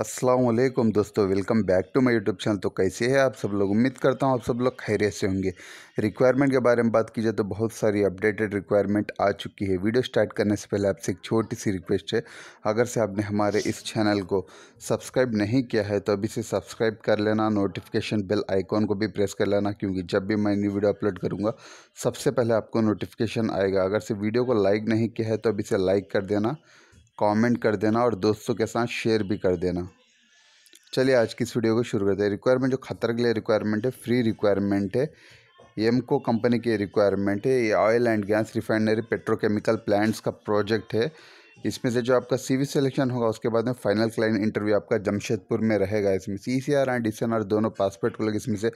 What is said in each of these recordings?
असलम दोस्तों welcome back to my YouTube channel तो कैसे है आप सब लोग उम्मीद करता हूँ आप सब लोग खैरियत से होंगे रिक्वायरमेंट के बारे में बात की जाए तो बहुत सारी अपडेटेड रिक्वायरमेंट आ चुकी है वीडियो स्टार्ट करने से पहले आपसे एक छोटी सी रिक्वेस्ट है अगर से आपने हमारे इस चैनल को सब्सक्राइब नहीं किया है तो अभी से सब्सक्राइब कर लेना नोटिफिकेशन बेल आइकॉन को भी प्रेस कर लेना क्योंकि जब भी मैं न्यू वीडियो अपलोड करूँगा सबसे पहले आपको नोटिफिकेशन आएगा अगर से वीडियो को लाइक नहीं किया है तो अभी से लाइक कर देना कमेंट कर देना और दोस्तों के साथ शेयर भी कर देना चलिए आज की इस वीडियो को शुरू करते हैं रिक्वायरमेंट जो खतर के लिए रिक्वायरमेंट है फ्री रिक्वायरमेंट है एमको कंपनी की रिक्वायरमेंट है ये oil and gas refinery petrochemical plants का प्रोजेक्ट है इसमें से जो आपका सीवी सिलेक्शन होगा उसके बाद में फाइनल क्लाइंट इंटरव्यू आपका जमशेदपुर में रहेगा इसमें C C R and D C N R दोनों पासपोर्ट को लोग इसमें से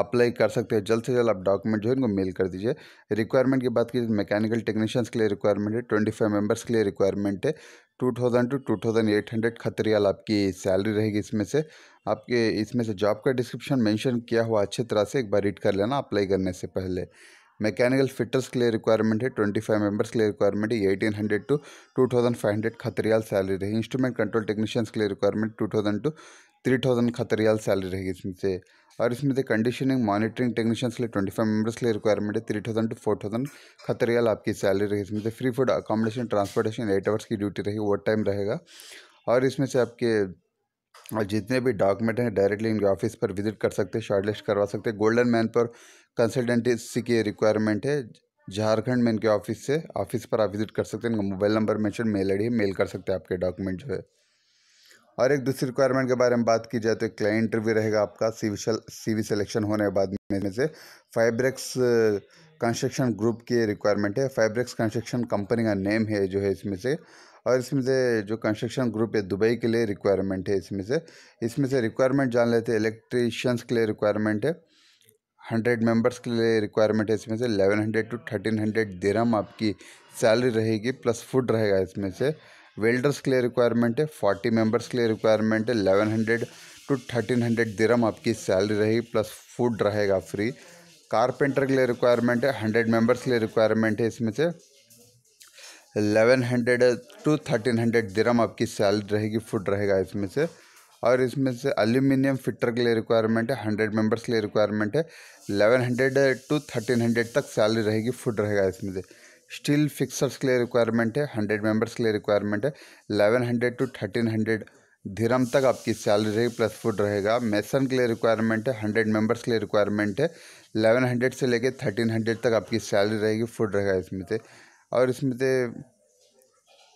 अप्लाई कर सकते हैं जल्द से जल्द आप डॉक्यूमेंट जो है इनको मेल कर दीजिए रिक्वायरमेंट की बात कीजिए मैकेनिकल टेक्नीशियंस के लिए रिक्वायरमेंट है ट्वेंटी फाइव मेम्बर्स के लिए रिक्वायरमेंट है two thousand to two thousand eight hundred खतरियाल आपकी सैलरी रहेगी इसमें से आपके इसमें से जॉब का डिस्क्रिप्शन मेंशन किया हुआ अच्छी तरह से एक बार रीड कर लेना अप्लाई करने से पहले मैकेनिकल फिटर्स के लिए रिक्वायरमेंट है ट्वेंटी फाइव मेंबर्स के लिए रिक्वायरमेंट है eighteen hundred to two thousand five hundred खतरियाल सैलरी रही इंस्ट्रूमेंट कंट्रोल टेक्नीशियंस के लिए requirement two thousand to three thousand खतरियाल सैलरी रहेगी इसमें से और इसमें से कंडीशनिंग मॉनिटरिंग टेक्नीशियंस के लिए ट्वेंटी फाइव मेंबर्स के लिए रिक्वायरमेंट है three thousand to four thousand खतरियाल आपकी सैलरी रहेगी इसमें से free food accommodation transportation eight hours की ड्यूटी रहेगी वो टाइम रहेगा और इसमें से आपके और जितने भी डॉक्यूमेंट हैं डायरेक्टली इनके ऑफिस पर विजिट कर सकते हैं शॉर्टलिस्ट करवा सकते हैं गोल्डन मैन पर कंसल्टेंटेंसी की रिक्वायरमेंट है झारखंड में इनके ऑफिस से ऑफिस पर आप विजिट कर सकते हैं इनका mobile number mention mail I mail कर सकते हैं आपके डॉक्यूमेंट जो है और एक दूसरी रिक्वायरमेंट के बारे में बात की जाए तो एक क्लाइंट इंटरव्यू रहेगा आपका सीविशल सीवी सिलेक्शन होने के बाद में से फाइब्रिक्स कंस्ट्रक्शन ग्रुप की रिक्वायरमेंट है फाइब्रिक्स कंस्ट्रक्शन कंपनी का नेम है जो है इसमें से और इसमें से जो कंस्ट्रक्शन ग्रुप है दुबई के लिए रिक्वायरमेंट है इसमें से इसमें से रिक्वायरमेंट जान लेते हैं इलेक्ट्रीशियंस के लिए रिक्वायरमेंट है हंड्रेड मेंबर्स के लिए रिक्वायरमेंट है इसमें से eleven hundred to thirteen hundred दिरम आपकी सैलरी रहेगी प्लस फूड रहेगा इसमें से वेल्डर्स के लिए रिक्वायरमेंट है फोर्टी मेंबर्स के लिए रिक्वायरमेंट है eleven hundred to thirteen hundred दिरम आपकी सैलरी रहेगी प्लस फूड रहेगा फ्री कारपेंटर के लिए रिक्वायरमेंट है हंड्रेड मेंबर्स के लिए रिक्वायरमेंट है इसमें से eleven hundred to thirteen hundred दिरम आपकी सैलरी रहेगी फूड रहेगा इसमें से और इसमें से अल्यूमिनियम फिटर के लिए रिक्वायरमेंट है हंड्रेड मेंबर्स के लिए रिक्वायरमेंट है eleven hundred to thirteen hundred तक सैलरी रहेगी फूड रहेगा इसमें से स्टील फिक्सर्स के लिए रिक्वायरमेंट है हंड्रेड मेंबर्स के लिए रिक्वायरमेंट है eleven hundred to thirteen hundred धीरम तक आपकी सैलरी रहेगी प्लस फूड रहेगा मेसन के लिए रिक्वायरमेंट है हंड्रेड मेंबर्स के लिए रिक्वायरमेंट है एलेवन हंड्रेड से लेके थर्टीन हंड्रेड तक आपकी सैलरी रहेगी फूड रहेगा इसमें से और इसमें से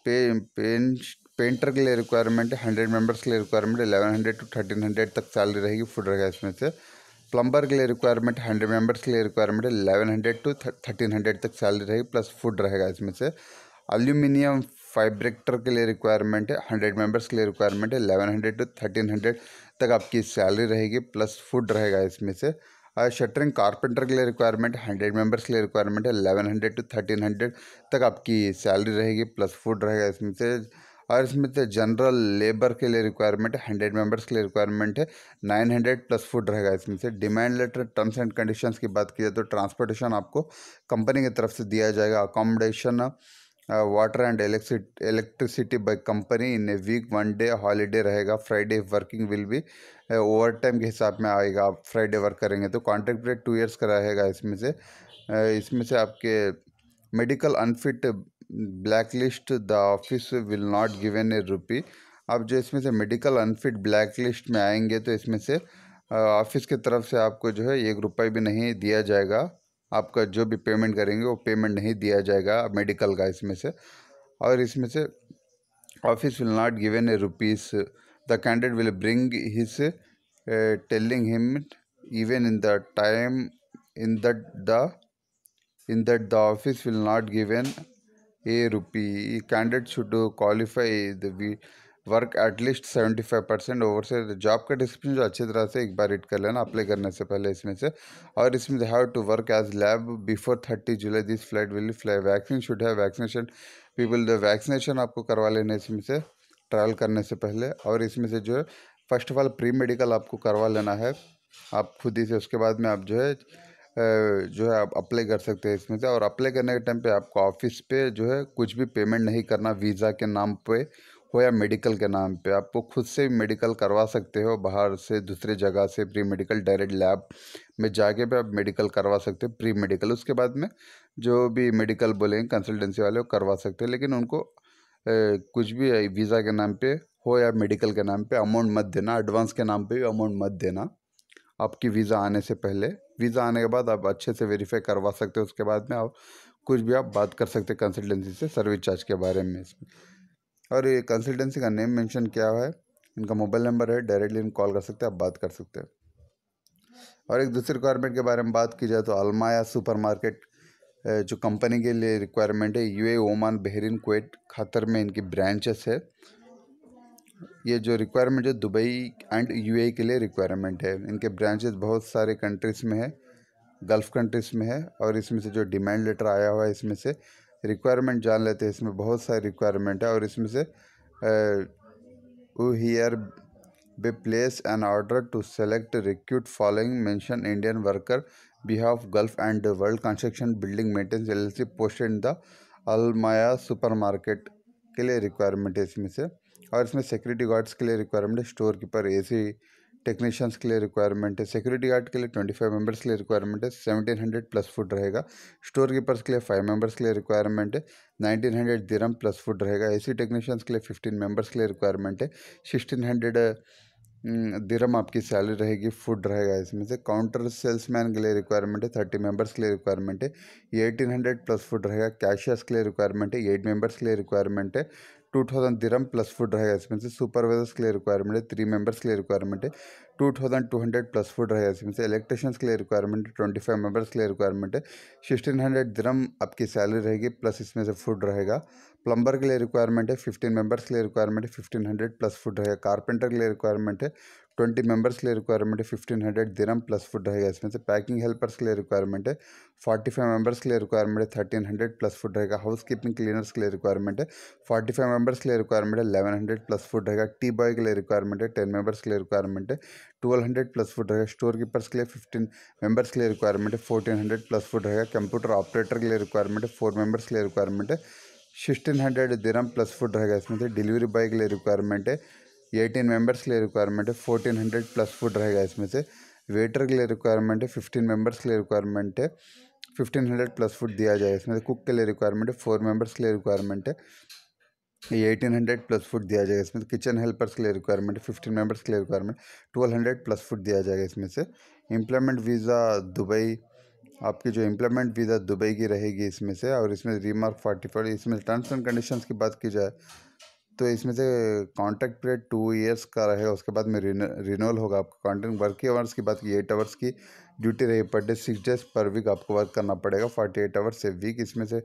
पे पेंट पेंटर के लिए रिक्वायरमेंट है हंड्रेड मेंबर्स के लिए requirement eleven hundred to thirteen hundred तक सैलरी रहेगी फूड रहेगा इसमें से प्लम्बर के लिए रिक्वायरमेंट हंड्रेड मेंबर्स के लिए रिक्वायरमेंट है eleven hundred to thirteen hundred तक सैलरी रहेगी प्लस फूड रहेगा इसमें से अल्यूमिनियम फाइब्रेक्टर के लिए रिक्वायरमेंट है हंड्रेड मेंबर्स के लिए रिक्वायरमेंट है eleven hundred to thirteen hundred तक आपकी सैलरी रहेगी प्लस फूड रहेगा इसमें से और शटरिंग कारपेंटर के लिए रिक्वायरमेंट हंड्रेड मेंबर्स के लिए रिक्वायरमेंट है eleven hundred to thirteen hundred तक आपकी सैलरी रहेगी प्लस फूड रहेगा इसमें से और इसमें तो जनरल लेबर के लिए रिक्वायरमेंट है हंड्रेड मेंबर्स के लिए रिक्वायरमेंट है नाइन हंड्रेड प्लस फूड रहेगा इसमें से demand letter terms and condition की बात की जाए तो ट्रांसपोर्टेशन आपको कंपनी की तरफ से दिया जाएगा accommodation water and electricity by company in a week one day holiday रहेगा फ्राइडे वर्किंग विल भी ओवर टाइम के हिसाब में आएगा आप फ्राइडे वर्क करेंगे तो कॉन्ट्रैक्ट पीरियड टू ईयर्स का रहेगा इसमें से uh, इसमें से आपके medical unfit black list the office will not given a rupee आप जो इसमें से मेडिकल अनफिट ब्लैक लिस्ट में आएंगे तो इसमें से ऑफिस की तरफ से आपको जो है एक रुपये भी नहीं दिया जाएगा आपका जो भी पेमेंट करेंगे वो पेमेंट नहीं दिया जाएगा मेडिकल का इसमें से और इसमें से office will not given a rupees the candidate will bring his telling him even in the time in that the in that the office will not given a rupee. Candidate should qualify the work at least seventy five percent over से job का description जो अच्छी तरह से एक बार read कर लेना apply करने से पहले इसमें से और इसमें have to work as lab before thirty July this flight will fly vaccine should है वैक्सीनेशन पीपल द वैक्सीनेशन आपको करवा लेना इसमें से ट्रैवल करने से पहले और इसमें से जो है first of all pre medical आपको करवा लेना है आप खुद ही से उसके बाद में आप जो है जो है आप अप्लाई कर सकते हैं इसमें से और अप्लाई करने के टाइम पे आपको ऑफिस पे जो है कुछ भी पेमेंट नहीं करना वीज़ा के नाम पे हो या मेडिकल के नाम पे आपको खुद से मेडिकल करवा सकते हो बाहर से दूसरे जगह से प्री मेडिकल डायरेक्ट लैब में जाके भी आप मेडिकल करवा सकते हो प्री मेडिकल उसके बाद में जो भी मेडिकल बोलेंगे कंसल्टेंसी वाले वो करवा सकते हैं लेकिन उनको ए, कुछ भी वीज़ा के नाम पर हो या मेडिकल के नाम पर अमाउंट मत देना एडवांस के नाम पर भी अमाउंट मत देना आपकी वीज़ा आने से पहले वीज़ा आने के बाद आप अच्छे से वेरीफाई करवा सकते हो उसके बाद में आप कुछ भी आप बात कर सकते हैं कंसल्टेंसी से सर्विस चार्ज के बारे में इसमें और ये कंसल्टेंसी का नेम मेंशन किया हुआ है इनका मोबाइल नंबर है डायरेक्टली इन कॉल कर सकते हैं आप बात कर सकते हैं और एक दूसरी रिक्वायरमेंट के बारे में बात की जाए तो अलमाया सुपरमार्केट जो कंपनी के लिए रिक्वायरमेंट है यूए ओमान बहरीन कोट खतर में इनकी ब्रांचेस है ये जो रिक्वायरमेंट जो दुबई एंड यूएई e के लिए रिक्वायरमेंट है इनके ब्रांचेस बहुत सारे कंट्रीज़ में है गल्फ़ कंट्रीज़ में है और इसमें से जो डिमांड लेटर आया हुआ है इसमें से रिक्वायरमेंट जान लेते हैं इसमें बहुत सारे रिक्वायरमेंट है और इसमें से hereby place an order to select recruit following mention Indian worker world construction building World L L C post posted the Almaya supermarket के लिए रिक्वायरमेंट है इसमें से और इसमें सिक्योरिटी गार्ड्स के लिए रिक्वायरमेंट है storekeeper A C technicians के लिए रिक्वायरमेंट है सिक्योरिटी गार्ड के लिए ट्वेंटी फाइव मेम्बर्स के लिए रिक्वायरमेंट है सेवनटीन हंड्रेड प्लस फूड रहेगा स्टोर कीपर्स के लिए फाइव मेंबर्स के लिए रिक्वायरमेंट है नाइनटीन हंड्रेड दिरम प्लस फूड रहेगा ए सी टेक्नीशियंस के लिए फिफ्टीन मेंबर्स के लिए रिक्वायरमेंट है सिक्सटीन हंड्रेड दिरम आपकी सैलरी रहेगी फूड रहेगा इसमें से काउंटर सेल्समैन के लिए रिक्वायरमेंट है थर्टी मेंबर्स के लिए रिक्वायरमेंट है एटीन हंड्रेड प्लस फूड रहेगा कैशियर्स के लिए रिक्वायरमेंट है एट मेंबर्स के लिए रिक्वायरमेंट है टू थाउजेंड दिरम प्लस फूड रहेगा इसमें से सुपरवाइजर्स के लिए रिक्वायरमेंट है थ्री मेंबर्स के लिए रिक्वायरमेंट है two thousand two hundred plus food रहेगा इसमें से इलेक्ट्रिशियंस के लिए रिक्वायरमेंट है ट्वेंटी फाइव मेंबर्स के लिए रिक्वायरमेंट है सिक्सटीन हंड्रेड दिरम आपकी सैलरी रहेगी प्लस इसमें से फूड रहेगा प्लम्बर के लिए रिक्वायरमेंट है फिफ्टीन मेंबर्स के लिए रिक्वायरमेंट है फिफ्टीन हंड्रेड प्लस फूड रहेगा कारपेंटर के लिए रिक्वायरमेंट है ट्वेंटी मेंबर्स के लिए रिक्वायरमेंट है फिफ्टीन हंड्रेड दिरम प्लस फूड रहेगा इसमें से पैकिंग हेल्पर्स के लिए रिक्वायरमेंट है फोर्टी फाइव मेंबर्स के लिए रिक्वायरमेंट है थर्टीन हंड्रेड प्लस फूड रहेगा हाउस कीपिंग क्लीनर्स के लिए रिक्वायरमेंट है फोर्टी फाइव मेंबर्स के लिए रिक्वायरमेंट है लेवन हंड्रेड प्लस फूड रहेगा टी बॉय के लिए रिक्वायरमेंट है टेन मेंबर्स के लिए रिक्वायरमेंट है ट्वेल्व हंड्रेड प्लस फूड रहेगा स्टोर कीपर्स के लिए फिफ्टीन मेंबर्स के लिए रिक्वायरमेंट है फोर्टीन हंड्रेड प्लस फूड रहेगा कंप्यूटर ऑपरेटर के लिए रिक्वायरमेंट है फोर मेंबर्स के लिए रिक्वायरमेंट है सिक्सटीन हंड्रेड दिन प्लस फूड रहेगा इसमें से डिलीवरी बॉय के लिए रिक्वायरमेंट है एटीन मेंबर्स के लिए रिक्वायरमेंट है फोर्टीन हंड्रेड प्लस फूड रहेगा इसमें से वेटर के लिए रिक्वायरमेंट है फिफ्टीन मेंबर्स के लिए रिक्वायरमेंट है फिफ्टीन हंड्रेड प्लस फूड दिया जाएगा इसमें से कुक के लिए रिक्वायरमेंट है फोर मेंबर्स के लिए रिक्वायरमेंट है एटीन हंड्रेड प्लस फूड दिया जाएगा इसमें किचन हेल्पर्स के लिए रिक्वायरमेंट है फिफ्टीन मेंबर्स के लिए requirement twelve hundred plus food दिया जाएगा इसमें से इम्प्लॉयमेंट वीज़ा दुबई आपकी जो इम्प्लॉयमेंट वीज़ा दुबई की रहेगी इसमें से और इसमें रीमार्क फोर्टी फोर इसमें टर्म्स एंड कंडीशन की बात की जाए तो इसमें से कॉन्ट्रैक्ट पीरियड टू ईयर्स का रहे उसके बाद में रिनोल होगा आपका कॉन्ट्रैक्ट वर्किंग आवर्स की बात की एट आवर्स की ड्यूटी रही per day six days per week आपको वर्क करना पड़ेगा forty eight hours a week इसमें से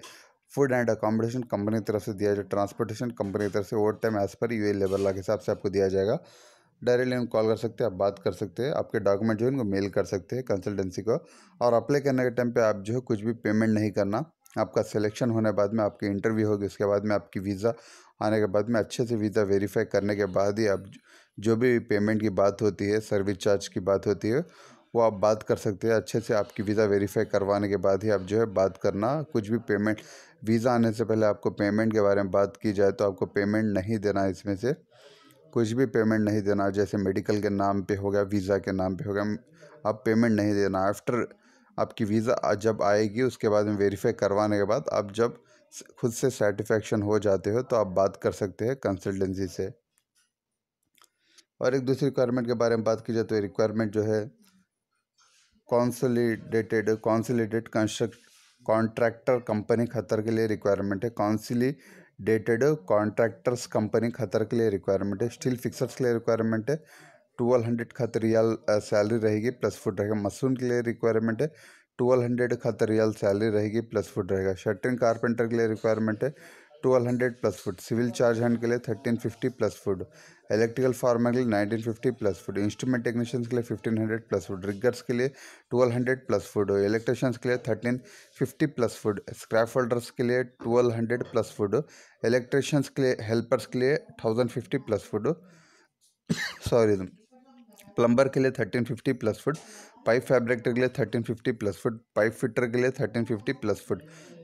फूड एंड अकोमोडेशन कंपनी की तरफ से दिया जाए ट्रांसपोर्टेशन कंपनी की तरफ से over time as per U labour law के हिसाब से आपको दिया जाएगा डायरेक्टली हम कॉल कर सकते हैं आप बात कर सकते हैं आपके डॉक्यूमेंट जो है उनको मेल कर सकते हैं कंसल्टेंसी को और अप्लाई करने के टाइम पे आप जो है कुछ भी पेमेंट नहीं करना आपका सिलेक्शन होने बाद में आपकी इंटरव्यू होगी उसके बाद में आपकी वीज़ा आने के बाद में अच्छे से वीज़ा वेरीफाई करने के बाद ही आप जो भी पेमेंट की बात होती है सर्विस चार्ज की बात होती है वो आप बात कर सकते हैं अच्छे से आपकी वीज़ा वेरीफाई करवाने के बाद ही आप जो है बात करना कुछ भी पेमेंट वीज़ा आने से पहले आपको पेमेंट के बारे में बात की जाए तो आपको पेमेंट नहीं देना इसमें से कुछ भी पेमेंट नहीं देना जैसे मेडिकल के नाम पे हो गया वीज़ा के नाम पे हो गया आप पेमेंट नहीं देना आफ्टर आपकी वीज़ा जब आएगी उसके बाद में वेरीफाई करवाने के बाद आप जब खुद से सेटिस्फेक्शन हो जाते हो तो आप बात कर सकते हैं कंसल्टेंसी से और एक दूसरी रिक्वायरमेंट के बारे में बात की जाए तो रिक्वायरमेंट जो है consolidated consolidate construct contractor company Qatar के लिए रिक्वायरमेंट है डेटेड कॉन्ट्रैक्टर्स कंपनी खतर के लिए रिक्वायरमेंट है स्टील फिक्सर्स के लिए रिक्वायरमेंट है twelve hundred Qatari riyal salary रहेगी प्लस फूड रहेगा मशरूम के लिए रिक्वायरमेंट है twelve hundred Qatari riyal salary रहेगी प्लस फूड रहेगा शटरिंग कारपेंटर के लिए रिक्वायरमेंट है twelve hundred plus food civil charge hand के लिए thirteen fifty plus food electrical foreman के लिए nineteen fifty plus food instrument technicians के लिए fifteen hundred plus food riggers के लिए twelve hundred plus food electricians के लिए thirteen fifty plus food scrap holders के लिए twelve hundred plus food electricians के लिए हेल्पर्स के लिए thousand fifty plus food sorry plumber के लिए thirteen fifty plus food pipe fabricator के लिए thirteen fifty plus food pipe fitter के लिए thirteen fifty plus food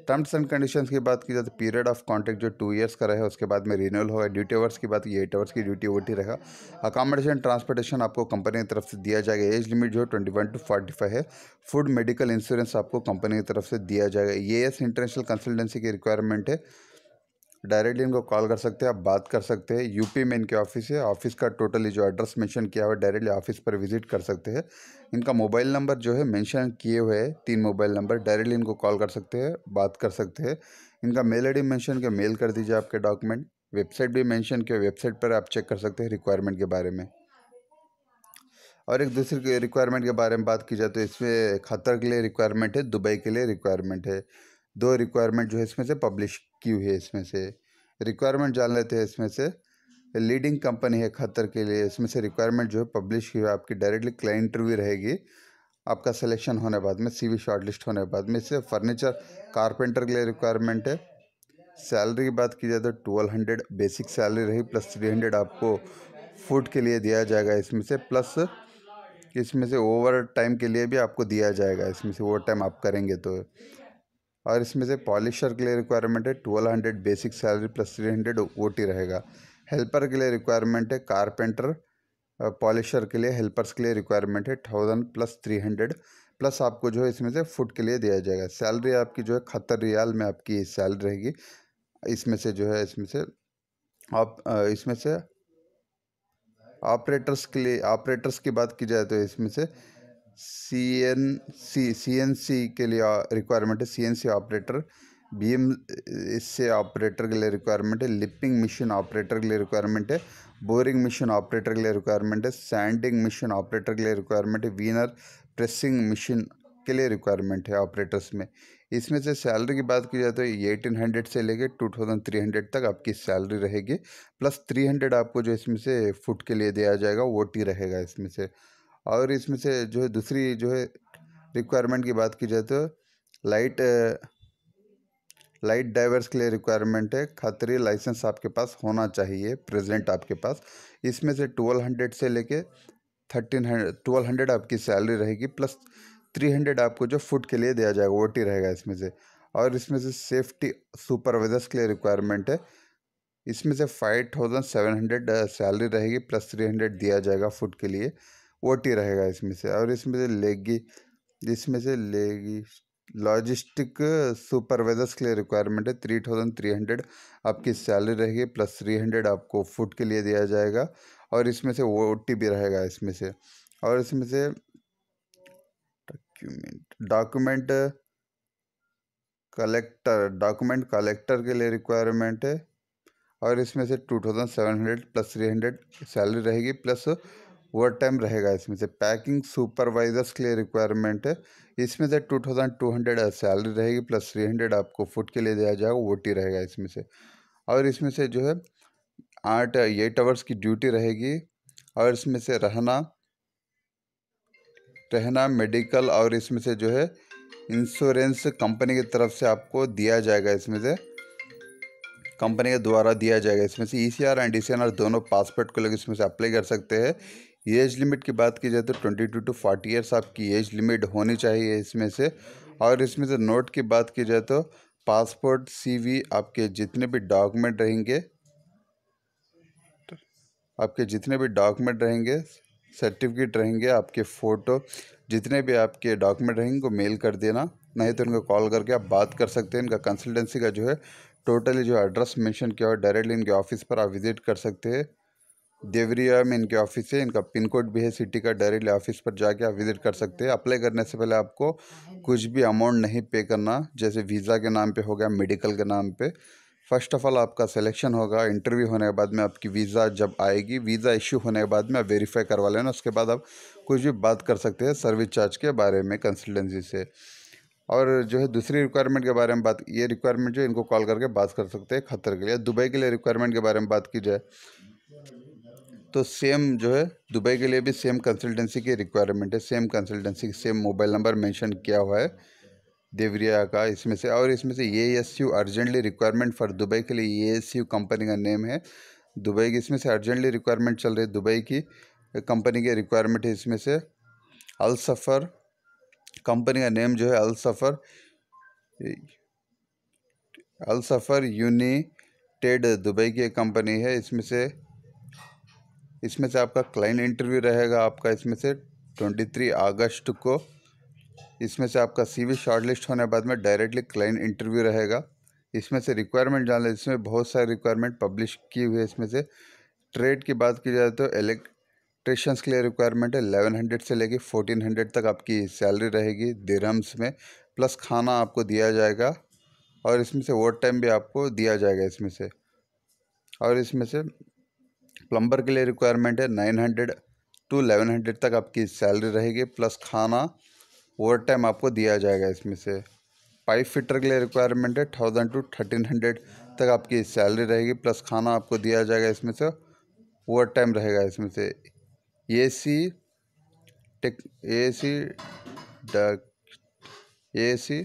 terms and condition की बात की जाए तो पीरियड ऑफ कॉन्ट्रैक्ट जो टू ईयर्स का रहे उसके बाद में रिन्यूअल होगा ड्यूटी आवर्स की बात की एट आवर्स की ड्यूटी ओटी रहेगा अकोमोडेशन ट्रांसपोर्टेशन आपको कंपनी की तरफ से दिया जाएगा एज लिमिट जो twenty one to forty five है फूड मेडिकल इंश्योरेंस आपको कंपनी की तरफ से दिया जाएगा ये एस इंटरनेशनल कंसल्टेंसी की रिक्वायरमेंट है डायरेक्टली इनको कॉल कर सकते हैं आप बात कर सकते हैं यूपी में इनके ऑफिस है ऑफिस का टोटली जो एड्रेस मेंशन किया हुआ है डायरेक्टली ऑफिस पर विजिट कर सकते हैं इनका मोबाइल नंबर जो है मेंशन किए हुए हैं तीन मोबाइल नंबर डायरेक्टली इनको कॉल कर सकते हैं बात कर सकते हैं इनका मेल आई मैंशन के मेल कर दीजिए आपके डॉक्यूमेंट वेबसाइट भी मैंशन किया वेबसाइट पर आप चेक कर सकते हैं रिक्वायरमेंट के बारे में और एक दूसरी रिक्वायरमेंट के बारे में बात की जाए तो इसमें खतर के लिए रिक्वायरमेंट है दुबई के लिए रिक्वायरमेंट है दो रिक्वायरमेंट जो है इसमें से पब्लिश की हुई है इसमें से रिक्वायरमेंट जान लेते हैं इसमें से लीडिंग कंपनी है खतर के लिए इसमें से रिक्वायरमेंट जो है पब्लिश हुई है आपकी डायरेक्टली क्लाइंट इंटरव्यू रहेगी आपका सिलेक्शन होने बाद में सीवी शॉर्टलिस्ट होने बाद में इससे फर्नीचर कारपेंटर के लिए रिक्वायरमेंट है सैलरी की बात की जाए तो ट्वेल्व हंड्रेड बेसिक सैलरी रही प्लस थ्री हंड्रेड आपको फूड के लिए दिया जाएगा इसमें से प्लस इसमें से ओवर टाइम के लिए भी आपको दिया जाएगा इसमें से ओवर टाइम आप करेंगे तो और इसमें से पॉलिशर के लिए रिक्वायरमेंट है twelve hundred basic salary plus three hundred O रहेगा हेल्पर के लिए रिक्वायरमेंट है कारपेंटर पॉलिशर के लिए हेल्पर्स के लिए रिक्वायरमेंट है thousand plus three hundred plus आपको जो है इसमें से फुट के लिए दिया जाएगा सैलरी आपकी जो है खतर रियाल में आपकी सैलरी रहेगी इसमें से जो है इसमें से आप इसमें से ऑपरेटर्स के लिए ऑपरेटर्स की बात की जाए तो इसमें से सी एन सी सी एन सी के लिए रिक्वायरमेंट है C N C operator B M इससे ऑपरेटर के लिए रिक्वायरमेंट है लिपिंग मशीन ऑपरेटर के लिए रिक्वायरमेंट है बोरिंग मशीन ऑपरेटर के लिए रिक्वायरमेंट है सैंडिंग मशीन ऑपरेटर के लिए रिक्वायरमेंट है वीनर प्रेसिंग मशीन के लिए रिक्वायरमेंट है ऑपरेटर्स में इसमें से सैलरी की बात की जाए तो एटीन हंड्रेड से लेके टू थाउजेंड थ्री हंड्रेड तक आपकी सैलरी रहेगी प्लस थ्री हंड्रेड आपको जो इसमें से फुट के लिए दिया जाएगा वो टी रहेगा इसमें से और इसमें से जो है दूसरी जो है रिक्वायरमेंट की बात की जाए तो लाइट लाइट डाइवर्स के लिए रिक्वायरमेंट है खतरी लाइसेंस आपके पास होना चाहिए प्रेजेंट आपके पास इसमें से ट्वेल्व हंड्रेड से लेके थर्टीन हंड्रेड ट्वेल्व हंड्रेड आपकी सैलरी रहेगी प्लस थ्री हंड्रेड आपको जो फूड के लिए दिया जाएगा वो टी रहेगा इसमें से और इसमें से सेफ्टी सुपरवाइजर्स के लिए रिक्वायरमेंट है इसमें से five thousand seven hundred salary रहेगी प्लस थ्री हंड्रेड दिया जाएगा फूड के लिए ओटी रहेगा इसमें से और इसमें से लेगी जिसमें से लेगी लॉजिस्टिक सुपरवाइजर्स के लिए रिक्वायरमेंट है थ्री थाउजेंड थ्री हंड्रेड आपकी सैलरी रहेगी प्लस थ्री हंड्रेड आपको फूड के लिए दिया जाएगा और इसमें से ओ टी भी रहेगा इसमें से और इसमें से document document collector document collector के लिए रिक्वायरमेंट है और इसमें से two thousand seven hundred plus three hundred salary रहेगी प्लस ओवर टाइम रहेगा इसमें से पैकिंग सुपरवाइजर्स के लिए रिक्वायरमेंट है इसमें से two thousand two hundred salary रहेगी प्लस थ्री हंड्रेड आपको फूड के लिए दिया जाएगा वो टी रहेगा इसमें से और इसमें से जो है आठ एट आवर्स की ड्यूटी रहेगी और इसमें से रहना रहना मेडिकल और इसमें से जो है इंश्योरेंस कंपनी की तरफ से आपको दिया जाएगा इसमें से कंपनी के द्वारा दिया जाएगा इसमें से E C R and D C N R दोनों पासपोर्ट को लेकर इसमें से अप्लाई कर सकते हैं एज लिमिट की बात की जाए तो twenty two to forty years आपकी एज लिमिट होनी चाहिए इसमें से और इसमें से नोट की बात की जाए तो पासपोर्ट सीवी आपके जितने भी डॉक्यूमेंट रहेंगे आपके जितने भी डॉक्यूमेंट रहेंगे सर्टिफिकेट रहेंगे आपके फ़ोटो जितने भी आपके डॉक्यूमेंट रहेंगे वो मेल कर देना नहीं तो इनको कॉल करके आप बात कर सकते हैं इनका कंसल्टेंसी का जो है टोटली जो एड्रेस मेंशन किया हुआ डायरेक्टली इनके ऑफिस पर आप विज़िट कर सकते हैं देवरिया में इनके ऑफिस है इनका पिन कोड भी है सिटी का डायरेक्टली ऑफिस पर जाके आप विज़िट कर सकते हैं अप्लाई करने से पहले आपको कुछ भी अमाउंट नहीं पे करना जैसे वीज़ा के नाम पे हो गया मेडिकल के नाम पे फर्स्ट ऑफ ऑल आपका सिलेक्शन होगा इंटरव्यू होने के बाद में आपकी वीज़ा जब आएगी वीज़ा इश्यू होने के बाद में आप वेरीफाई करवा लेना उसके बाद आप कुछ भी बात कर सकते हैं सर्विस चार्ज के बारे में कंसल्टेंसी से और जो है दूसरी रिक्वायरमेंट के बारे में बात ये रिक्वायरमेंट जो इनको कॉल करके बात कर सकते हैं खतर के लिए दुबई के लिए रिक्वायरमेंट के बारे में बात की जाए तो सेम जो है दुबई के लिए भी सेम कंसल्टेंसी की रिक्वायरमेंट है same consultancy same mobile number mention किया हुआ है देवरिया का इसमें से और इसमें से A S U urgently requirement for Dubai के लिए ए एस यू कंपनी का नेम है दुबई की इसमें से अर्जेंटली रिक्वायरमेंट चल रही है दुबई की कंपनी की रिक्वायरमेंट है इसमें से अल सफ़र कंपनी का नेम जो है Al Safar Al Safar United Dubai की एक कंपनी है इसमें से इसमें से आपका क्लाइंट इंटरव्यू रहेगा आपका इसमें से ट्वेंटी थ्री अगस्त को इसमें से आपका सी शॉर्ट शॉर्टलिस्ट होने के बाद में डायरेक्टली क्लाइंट इंटरव्यू रहेगा इसमें से रिक्वायरमेंट जान लें इसमें बहुत सारे रिक्वायरमेंट पब्लिश किए हुए इसमें से ट्रेड की बात की जाए तो इलेक्ट्रिशंस के लिए रिक्वायरमेंट है एलेवन हंड्रेड से लेके फोर्टीन हंड्रेड तक आपकी सैलरी रहेगी दिरम्स में प्लस खाना आपको दिया जाएगा और इसमें से ओवर टाइम भी आपको दिया जाएगा इसमें से और इसमें से प्लम्बर के लिए रिक्वायरमेंट है nine hundred to eleven hundred तक आपकी सैलरी रहेगी प्लस खाना ओवर टाइम आपको दिया जाएगा इसमें से पाइप फिटर के लिए रिक्वायरमेंट है थाउजेंड टू थर्टीन हंड्रेड तक आपकी सैलरी रहेगी प्लस खाना आपको दिया जाएगा इसमें से ओवर टाइम रहेगा इसमें से ए सी take a C A C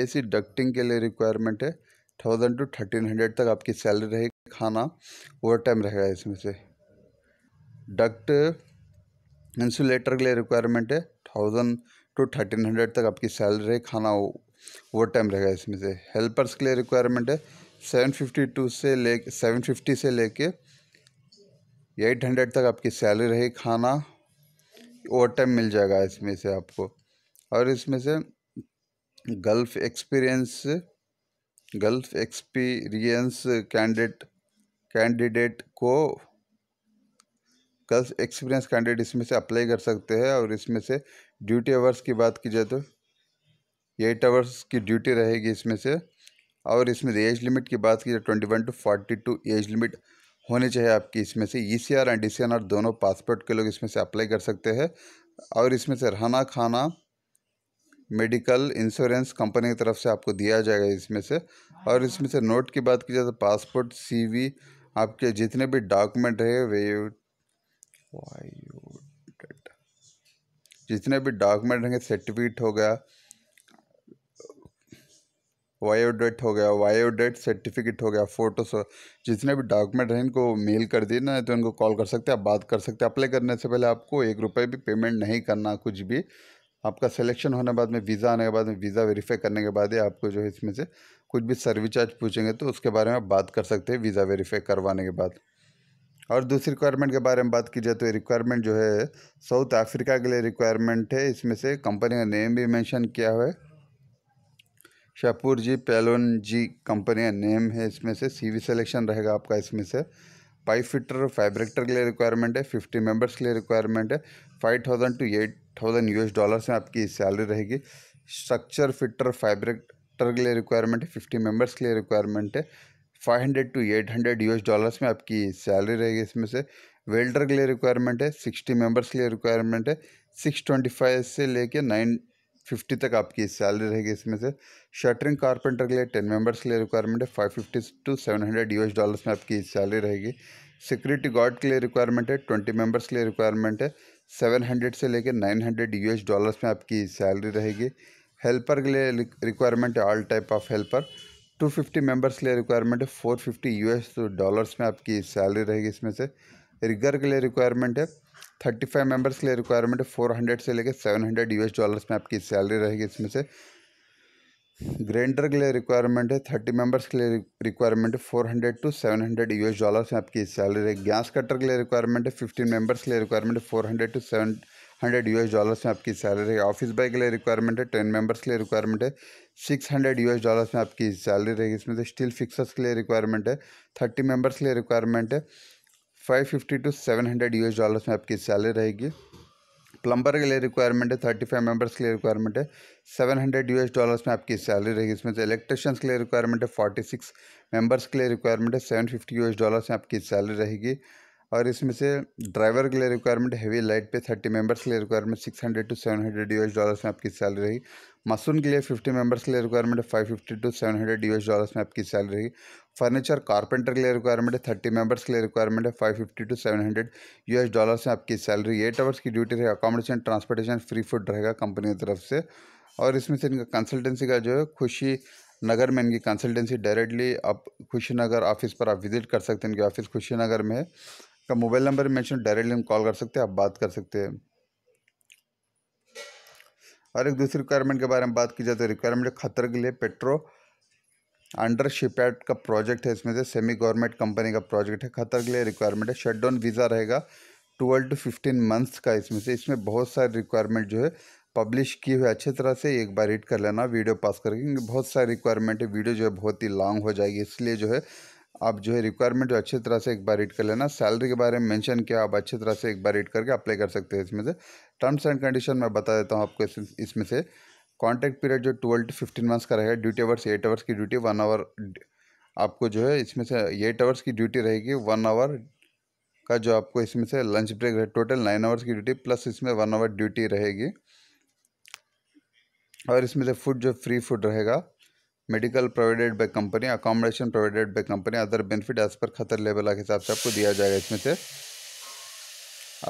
A C ducting के लिए रिक्वायरमेंट है थाउजेंड टू थर्टीन हंड्रेड तक आपकी सैलरी रहेगी खाना ओवर टाइम रहेगा इसमें से डक्ट इंसुलेटर के लिए रिक्वायरमेंट है थाउजेंड टू थर्टीन हंड्रेड तक आपकी सैलरी रहेगी खाना ओवर टाइम रहेगा इसमें से हेल्पर्स के लिए रिक्वायरमेंट है सेवन फिफ्टी टू से ले सेवन फिफ्टी से लेके एट हंड्रेड तक आपकी सैलरी रहेगी खाना ओवर टाइम मिल जाएगा इसमें से आपको और इसमें से Gulf experience Gulf experience candidate candidate को गल्फ एक्सपीरियंस कैंडिडेट इसमें से अप्लाई कर सकते हैं और इसमें से ड्यूटी आवर्स की बात की जाए तो एट आवर्स की ड्यूटी रहेगी इसमें से और इसमें से एज लिमिट की बात की जाए twenty one to forty two age limit होनी चाहिए आपकी इसमें से E C R and D C R दोनों पासपोर्ट के लोग इसमें से अप्लाई कर सकते हैं और इसमें से रहना खाना मेडिकल इंश्योरेंस कंपनी की तरफ से आपको दिया जाएगा इसमें से और हाँ। इसमें से नोट की बात की जाए तो पासपोर्ट सीवी आपके जितने भी डॉक्यूमेंट रहे वे जितने भी डॉक्यूमेंट रहेंगे सर्टिफिकेट हो गया वायोडेट हो गया वायोडेट सर्टिफिकेट हो गया फोटोस जितने भी डॉक्यूमेंट हैं इनको मेल कर दिए ना तो इनको कॉल कर सकते हैं आप बात कर सकते हैं अप्लाई करने से पहले आपको एक रुपये भी पेमेंट नहीं करना कुछ भी आपका सिलेक्शन होने बाद में वीज़ा आने के बाद में वीज़ा वेरीफाई करने के बाद ही आपको जो है इसमें से कुछ भी सर्विस चार्ज पूछेंगे तो उसके बारे में आप बात कर सकते हैं वीज़ा वेरीफाई करवाने के बाद और दूसरी रिक्वायरमेंट के बारे में बात की जाए तो रिक्वायरमेंट जो है साउथ अफ्रीका के लिए रिक्वायरमेंट है इसमें से कंपनी का नेम भी मैंशन किया हुआ है शाहपुर जी पैलोन जी कंपनी का नेम है इसमें से सीवी सिलेक्शन रहेगा आपका इसमें से पाइप फिटर फैब्रिक्टर के लिए रिक्वायरमेंट है फिफ्टी मेंबर्स के लिए रिक्वायरमेंट है five thousand to eight thousand S dollars में आपकी सैलरी रहेगी स्ट्रक्चर फिटर फाइब्रेटर के लिए रिक्वायरमेंट है फिफ्टी मेंबर्स के लिए रिक्वायरमेंट है five hundred to eight hundred S dollars में आपकी सैलरी रहेगी इसमें से वेल्डर के लिए रिक्वायरमेंट है सिक्सटी मेम्बर्स के लिए रिक्वायरमेंट है सिक्स ट्वेंटी फाइव से लेके नाइन फिफ्टी तक आपकी सैलरी रहेगी इसमें से शटरिंग कारपेंटर के लिए टेन मेम्बर्स के लिए रिक्वायरमेंट है five fifty to seven hundred S dollars में आपकी सैलरी रहेगी सिक्योरिटी गार्ड के लिए रिक्वायरमेंट है ट्वेंटी मेंबर्स के लिए रिक्वायरमेंट है सेवन हंड्रेड से लेकर nine hundred U S dollars में आपकी सैलरी रहेगी हेल्पर के लिए रिक्वायरमेंट है all type of helper two fifty members के लिए रिक्वायरमेंट है four fifty U S dollars में आपकी सैलरी रहेगी इसमें से रिगर के लिए रिक्वायरमेंट है थर्टी फाइव मेम्बर्स के लिए रिक्वायरमेंट है फोर हंड्रेड से लेकर seven hundred U S dollars में आपकी सैलरी रहेगी इसमें से ग्रेंडर के लिए रिक्वायरमेंट है थर्टी मेंबर्स के लिए रिक्वायरमेंट है four hundred to seven hundred U dollars में आपकी सैलरी है गैस कटर के लिए रिक्वायरमेंट है फिफ्टीन मेंबर्स के लिए रिक्वायरमेंट है four hundred to seven hundred U dollars में आपकी सैलरी है ऑफिस बाय के लिए रिक्वायरमेंट है टेन मेंबर्स के लिए रिक्वायरमेंट है सिक्स हंड्रेड यू डॉलर्स में आपकी सैलरी रहेगी इसमें से स्टील फिक्सर्स के लिए रिक्वायरमेंट है थर्टी मेंबर्स के लिए रिक्वायरमेंट है five fifty to seven hundred US dollars में आपकी सैलरी रहेगी प्लम्बर के लिए रिक्वायरमेंट है थर्टी फाइव मेम्बर्स के लिए रिक्वायरमेंट है सेवन हंड्रेड यू डॉलर्स में आपकी सैलरी रहेगी इसमें से इलेक्ट्रिशियंस के लिए रिक्वायरमेंट है फोर्टी सिक्स मेम्बर्स के लिए रिक्वायरमेंट है सेवन फिफ्टी यू डॉलर्स में आपकी सैलरी रहेगी और इसमें से ड्राइवर के लिए रिक्वायरमेंट हैवी लाइट पे थर्टी मेंबर्स के लिए requirement six hundred to seven hundred US dollars में आपकी सैलरी रहेगी मासून के लिए फिफ्टी मेंबर्स के लिए रिक्वायरमेंट है five fifty to seven hundred U dollars में आपकी सैलरी फर्नीचर कारपेंटर के लिए रिक्वायरमेंट है थर्टी मेंबर्स के लिए रिक्वायरमेंट है five fifty to seven hundred S dollars में आपकी सैलरी एट आवर्स की ड्यूटी रहेगी अकोमोडेशन ट्रांसपोर्टेशन फ्री फूड रहेगा कंपनी की तरफ से और इसमें से इनका कंसल्टेंसी का जो है खुशी नगर में इनकी कंसल्टेंसी डायरेक्टली आप खुशी नगर ऑफिस पर आप विजिट कर सकते हैं इनके ऑफिस खुशी नगर में है का मोबाइल नंबर मैंशन डायरेक्टली हम कॉल कर सकते हैं आप बात कर सकते हैं और एक दूसरी रिक्वायरमेंट के बारे में बात की जाए तो रिक्वायरमेंट खतर के लिए पेट्रो अंडर शिपैट का प्रोजेक्ट है इसमें से सेमी गवर्नमेंट कंपनी का प्रोजेक्ट है खतर के लिए रिक्वायरमेंट है शटडाउन डाउन वीज़ा रहेगा ट्वेल्व टू फिफ्टीन मंथ्स का इसमें से इसमें बहुत सारे रिक्वायरमेंट जो है पब्लिश किए हुए अच्छे तरह से एक बार रीड कर लेना वीडियो पास करके क्योंकि बहुत सारे रिक्वायरमेंट है वीडियो जो है बहुत ही लॉन्ग हो जाएगी इसलिए जो है आप जो है रिक्वायरमेंट जो अच्छी तरह से एक बार रीड कर लेना सैलरी के बारे में मेंशन किया आप अच्छी तरह से एक बार रीड करके अप्लाई कर सकते हैं इसमें से टर्म्स एंड कंडीशन मैं बता देता हूँ आपको इस, इसमें से कॉन्टैक्ट पीरियड जो ट्वेल्व टू फिफ्टीन मंथ्स का रहेगा ड्यूटी आवर्स एट आवर्स की ड्यूटी वन आवर आपको जो है इसमें से एट आवर्स की ड्यूटी रहेगी वन आवर का जो आपको इसमें से लंच ब्रेक रहे टोटल नाइन आवर्स की ड्यूटी प्लस इसमें वन आवर ड्यूटी रहेगी और इसमें से फूड जो फ्री फूड रहेगा medical provided by company accommodation provided by company other benefit as per Qatar level के हिसाब से आपको दिया जाएगा इसमें से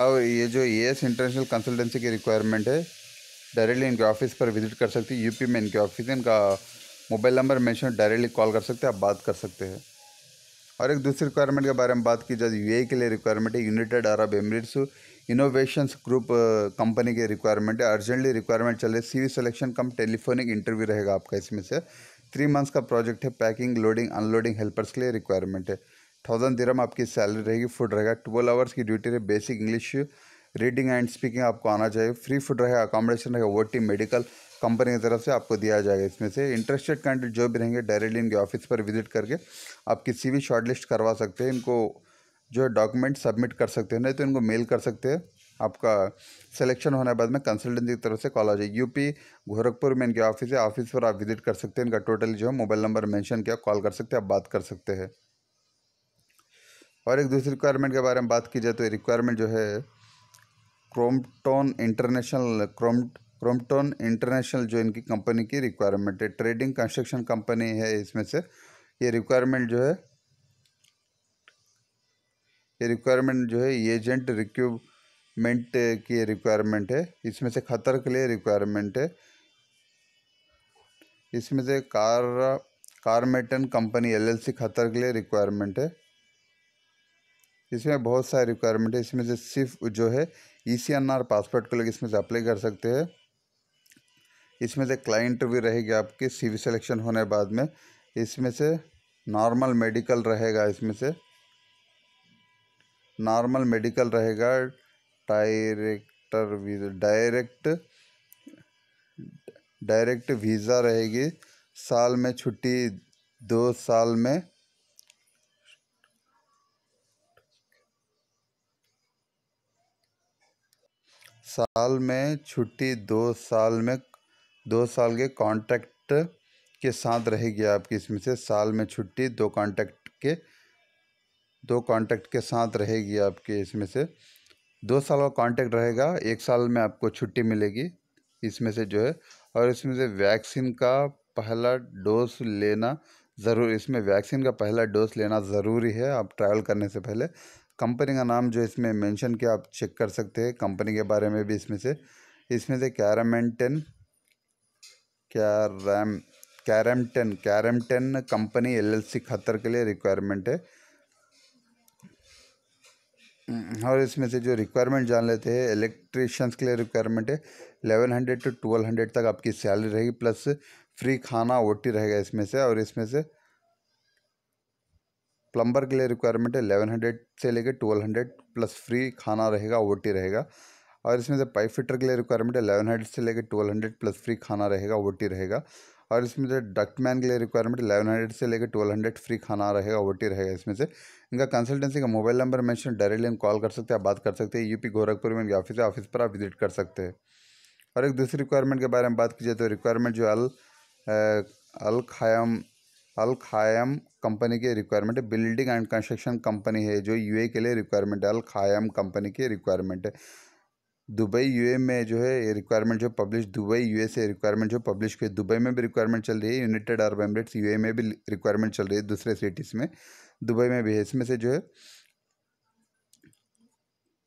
और ये जो ई एस इंटरनेशनल कंसल्टेंसी की रिक्वायरमेंट है डायरेक्टली इनके ऑफिस पर विजिट कर सकते हैं यूपी में इनके ऑफिस इनका mobile number mention directly call कर सकते हैं आप बात कर सकते हैं और एक दूसरी रिक्वायरमेंट के बारे में बात की जाए यू e के लिए रिक्वायरमेंट है United Arab Emirates innovations group company के रिक्वायरमेंट है अर्जेंटली रिक्वायरमेंट चल रही है C V selection cum telephonic interview रहेगा आपका इसमें से थ्री मंथ्स का प्रोजेक्ट है पैकिंग लोडिंग अनलोडिंग हेल्पर्स के लिए रिक्वायरमेंट है थाउजेंड दिरम आपकी सैलरी रहेगी फूड रहेगा ट्वेल्व आवर्स की ड्यूटी रहे basic English reading and speaking आपको आना चाहिए फ्री फूड रहेगा अकोमोडेशन रहेगा वोटी मेडिकल कंपनी की तरफ से आपको दिया जाएगा इसमें से इंटरेस्टेड कैंडिडेट जो भी रहेंगे डायरेक्टली इनके ऑफिस पर विजिट करके आपकी सी वी शॉर्ट लिस्ट करवा सकते हैं इनको जो है डॉक्यूमेंट सबमिट कर सकते हैं नहीं तो इनको मेल कर सकते हैं आपका सिलेक्शन होने के बाद में कंसल्टेंसी की तरफ से कॉल आ जाए यूपी गोरखपुर में इनके ऑफिस है ऑफिस पर आप विजिट कर सकते हैं इनका टोटल जो है मोबाइल नंबर मेंशन किया कॉल कर सकते हैं आप बात कर सकते हैं और एक दूसरी रिक्वायरमेंट के बारे में बात की जाए तो रिक्वायरमेंट जो है Chromtone international chrome Chromtone international जो इनकी कंपनी की रिक्वायरमेंट है ट्रेडिंग कंस्ट्रक्शन कंपनी है इसमें से ये रिक्वायरमेंट जो है ये रिक्वायरमेंट जो है एजेंट रिक्यू मेंट uh, की रिक्वायरमेंट है इसमें से खतर के लिए रिक्वायरमेंट है इसमें से कार कारमेटन कंपनी एलएलसी खतर के लिए रिक्वायरमेंट है इसमें बहुत सारे रिक्वायरमेंट है इसमें से सिर्फ जो है E C N R passport को लिए इसमें से अप्लाई कर सकते हैं इसमें से क्लाइंट भी रहेगी आपकी सी वी सिलेक्शन होने बाद में इसमें से नॉर्मल मेडिकल रहेगा इसमें से नॉर्मल मेडिकल रहेगा director visa direct direct visa रहेगी साल में छुट्टी दो साल में साल में छुट्टी दो साल में दो साल के कॉन्ट्रैक्ट के साथ रहेगी आपकी इसमें से साल में छुट्टी दो कॉन्ट्रैक्ट के दो कॉन्ट्रैक्ट के साथ रहेगी आपके इसमें से दो साल का कॉन्ट्रैक्ट रहेगा एक साल में आपको छुट्टी मिलेगी इसमें से जो है और इसमें से वैक्सीन का पहला डोज लेना ज़रूर इसमें वैक्सीन का पहला डोज लेना ज़रूरी है आप ट्रैवल करने से पहले कंपनी का नाम जो इसमें मेंशन किया आप चेक कर सकते हैं कंपनी के बारे में भी इसमें से इसमें से कैरामेंटन कैरम कैरमटन कैरमटन कंपनी एलएलसी खतर के लिए रिक्वायरमेंट है हम्म, और इसमें से जो रिक्वायरमेंट जान लेते हैं इलेक्ट्रिशियंस के लिए रिक्वायरमेंट है eleven hundred to twelve hundred तक आपकी सैलरी रहेगी प्लस फ्री खाना ओटी रहेगा इसमें से और इसमें से प्लम्बर के लिए रिक्वायरमेंट है एलेवन हंड्रेड से लेकर ट्वेल्व हंड्रेड प्लस फ्री खाना रहेगा ओटी रहेगा और इसमें से पाइप फिटर के लिए रिक्वायरमेंट है एलेवन हंड्रेड से लेकर ट्वेल्व हंड्रेड प्लस फ्री खाना रहेगा ओटी रहेगा और इसमें जो डक्टमैन के लिए रिक्वायरमेंट इलेवन हंड्रेड से लेकर ट्वेल्व हंड्रेड फ्री खाना रहेगा ओ रहेगा इसमें से इनका कंसल्टेंसी का mobile number mention directly call कर सकते हैं आप बात कर सकते हैं यूपी गोरखपुर में इनके ऑफिस है ऑफिस पर आप विजिट कर सकते हैं और एक दूसरी रिक्वायरमेंट के बारे में बात की जाए तो रिक्वायरमेंट जो Al Al Khayam Al Khayam company की रिक्वायरमेंट है बिल्डिंग एंड कंस्ट्रक्शन कंपनी है जो यूए के लिए रिक्वायरमेंट है अल खायम कंपनी की रिक्वायरमेंट है दुबई यूए में जो है रिक्वायरमेंट जो पब्लिश दुबई यूए से रिक्वायरमेंट जो पब्लिश हुई दुबई में भी रिक्वायरमेंट चल रही है यूनाइटेड अरब एमरेट्स यूए में भी रिक्वायरमेंट चल रही है दूसरे सिटीज़ में दुबई में भी है इसमें से जो है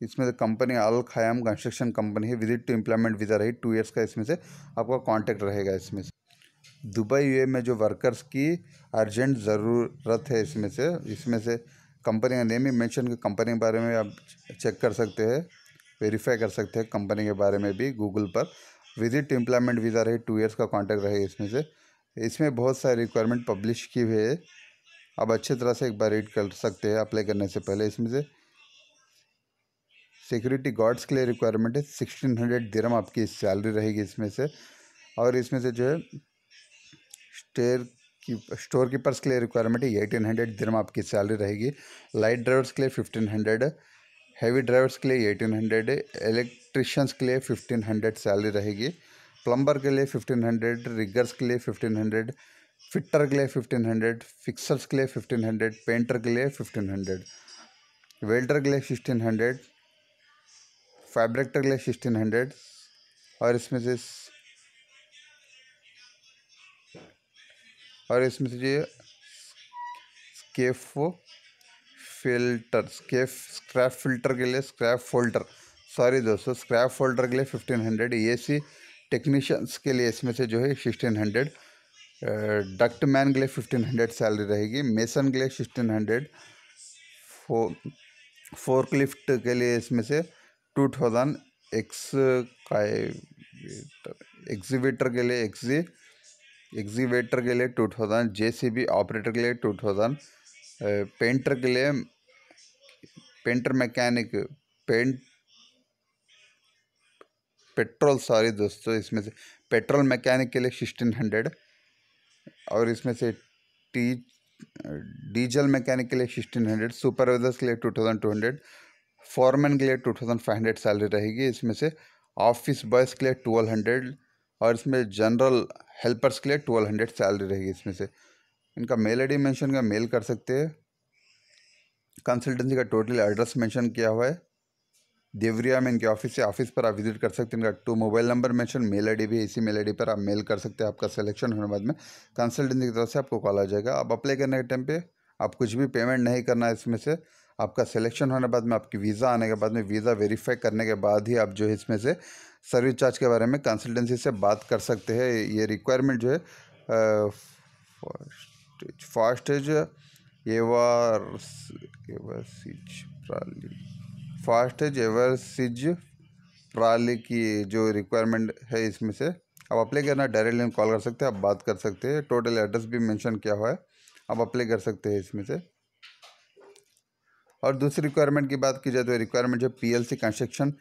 इसमें से company Al Khayam construction company है विजिट टू इम्प्लॉयमेंट वीज़ा रही टू ईयर्स का इसमें से आपका कॉन्टैक्ट रहेगा इसमें से दुबई यूए में जो वर्कर्स की अर्जेंट ज़रूरत है इसमें से इसमें से कंपनी का नेम ही मैंशन कंपनी के बारे में आप चेक कर सकते हैं वेरीफाई कर सकते हैं कंपनी के बारे में भी गूगल पर विजिट टू एम्प्लॉयमेंट वीज़ा रहे टू ईयर्स का कॉन्टैक्ट रहे इसमें से इसमें बहुत सारे रिक्वायरमेंट पब्लिश की हुई है आप अच्छे तरह से एक बार रीड कर सकते हैं अप्लाई करने से पहले इसमें से सिक्योरिटी गार्ड्स के लिए रिक्वायरमेंट है सिक्सटीन हंड्रेड दिरम आपकी सैलरी रहेगी इसमें से और इसमें से जो है स्टेयर की स्टोर कीपर्स के लिए रिक्वायरमेंट है एटीन हंड्रेड दिरम आपकी सैलरी रहेगी लाइट ड्राइवर्स के लिए फिफ्टीन हंड्रेड हैवी ड्राइवर्स के लिए एटीन हंड्रेड है इलेक्ट्रिशियंस के लिए फिफ्टीन हंड्रेड सैलरी रहेगी प्लम्बर के लिए फिफ्टीन हंड्रेड रिगर्स के लिए फिफ्टीन हंड्रेड फिटर के लिए फिफ्टीन हंड्रेड फिक्सर्स के लिए फिफ्टीन हंड्रेड पेंटर के लिए फिफ्टीन हंड्रेड वेल्डर के लिए सिक्सटीन हंड्रेड फैब्रिक्टर के लिए सिक्सटीन हंड्रेड और इसमें से और इसमें से जो स्केफ फिल्टर के स्क्रैप फिल्टर के लिए स्क्रैप फोल्डर सॉरी दोस्तों स्क्रैप फोल्डर के लिए fifteen hundred A C technicians के लिए इसमें से जो है सिक्सटीन हंड्रेड डक्ट मैन के लिए फिफ्टीन हंड्रेड सैलरी रहेगी मेसन के लिए सिक्सटीन हंड्रेड फो फोर्कलिफ्ट के लिए इसमें से टू थाउजेंड एक्स का एग्जीबिटर के लिए एक्जी एग्जीबेटर के लिए two thousand J C B operator के लिए टू थाउजेंड पेंटर के लिए painter mechanic paint petrol sorry दोस्तों इसमें से पेट्रोल मैकेनिक के लिए सिक्सटीन हंड्रेड और इसमें से टी डीजल मैकेनिक के लिए सिक्सटीन हंड्रेड सुपरवाइजर्स के लिए two thousand two hundred foreman के लिए two thousand five hundred salary रहेगी इसमें से ऑफिस बॉयज़ के लिए ट्वेल्व हंड्रेड और इसमें जनरल हेल्पर्स के लिए ट्वेल्व हंड्रेड सैलरी रहेगी इसमें से इनका मेल डी मैंशन का मेल कर सकते हैं कंसल्टेंसी का टोटल एड्रेस मेंशन किया हुआ है देवरिया में इनके ऑफिस से ऑफिस पर आप विजिट कर सकते हैं इनका to mobile number mention mail D भी इसी मेल डी पर आप मेल कर सकते हैं आपका सिलेक्शन होने बाद में कंसल्टेंसी की तरफ से आपको कॉल आ जाएगा आप अप्लाई करने के टाइम पर आप कुछ भी पेमेंट नहीं करना है इसमें से आपका सिलेक्शन होने बाद में आपकी वीज़ा आने के बाद में वीज़ा वेरीफाई करने के बाद ही आप जो है इसमें से सर्विस चार्ज के बारे में कंसल्टेंसी से बात कर सकते हैं ये रिक्वायरमेंट जो है फास्टेज फास्टेज एवर सिज प्राली फास्टेज सिज प्राली की जो रिक्वायरमेंट है इसमें से आप अप्लाई करना डायरेक्टली कॉल कर सकते हैं आप बात कर सकते हैं टोटल एड्रेस भी मेंशन किया हुआ है आप अप्लाई कर सकते हैं इसमें से और दूसरी रिक्वायरमेंट की बात की जाए तो रिक्वायरमेंट जो पी एल सी कंस्ट्रक्शन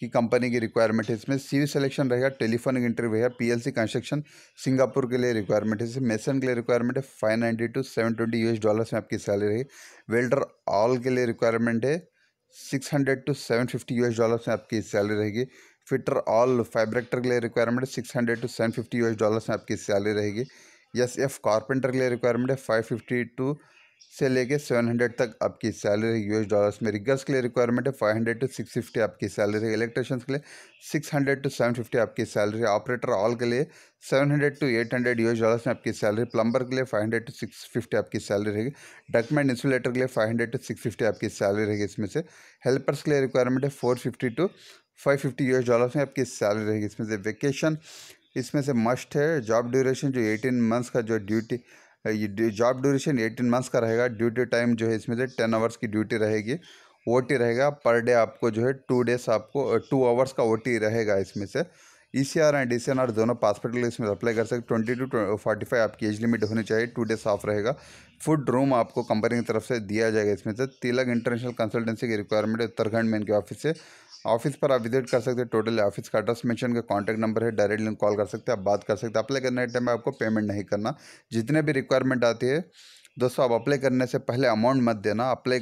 की कंपनी की रिक्वायरमेंट है इसमें सीवी सिलेक्शन रहेगा टेलीफोनिक इंटरव्यू है पीएलसी कंस्ट्रक्शन सिंगापुर के लिए रिक्वायरमेंट है इसमें मेसन के लिए रिक्वायरमेंट है five ninety to seven twenty U dollars में आपकी सैलरी रहेगी वेल्डर ऑल के लिए रिक्वायरमेंट है six hundred to seven fifty dollars में आपकी सैलरी रहेगी फिटर ऑल फाइब्रेक्टर के लिए रिक्वायरमेंट है six hundred to seven fifty dollars में आपकी सैलरी रहेगी एस एफ कारपेंटर के लिए रिक्वायरमेंट है फाइव फिफ्टी टू से लेके सेवन हंड्रेड तक आपकी सैलरी यूएस डॉलर्स में रिगर्स के लिए रिक्वायरमेंट है five hundred to six fifty आपकी सैलरी इलेक्ट्रिशियंस के लिए six hundred to seven fifty आपकी सैलरी ऑपरेटर ऑल के लिए seven hundred to eight U S dollars में आपकी सैलरी प्लम्बर के लिए five hundred to six fifty आपकी सैलरी रहेगी डॉक्यूमेंट इंसुलेटर के लिए five hundred to six fifty आपकी सैलरी रहेगी इसमें से हेल्पर्स के लिए रिक्वायरमेंट है four fifty to five U S dollars में आपकी सैलरी रहेगी इसमें से वेकेशन इसमें से मस्ट है जॉब ड्यूरेशन जो एटीन मंथ्स का जो ड्यूटी ये जॉब ड्यूरेशन एटीन मंथ्स का रहेगा ड्यूटी टाइम जो है इसमें से टेन आवर्स की ड्यूटी रहेगी ओ रहेगा पर डे आपको जो है टू डेज आपको टू आवर्स का ओ रहेगा इसमें से E C R and D C R दोनों पासपोर्ट इसमें अप्लाई कर सकते हैं ट्वेंटी टू फोर्टी फाइव आपकी एज लिमिट होनी चाहिए टू डेज ऑफ रहेगा फूड रूम आपको कंपनी की तरफ से दिया जाएगा इसमें से तिलक इंटरनेशनल कंसल्टेंसी की रिक्वायरमेंट उत्तराखंड में इनके ऑफिस से ऑफिस पर आप विजिट कर सकते हैं टोटल ऑफिस का एड्रेस मेंशन का कांटेक्ट नंबर है लिंक कॉल कर सकते हैं आप बात कर सकते हैं अप्लाई करने के टाइम आपको पेमेंट नहीं करना जितने भी रिक्वायरमेंट आती है दोस्तों आप अप्लाई करने से पहले अमाउंट मत देना अप्लाई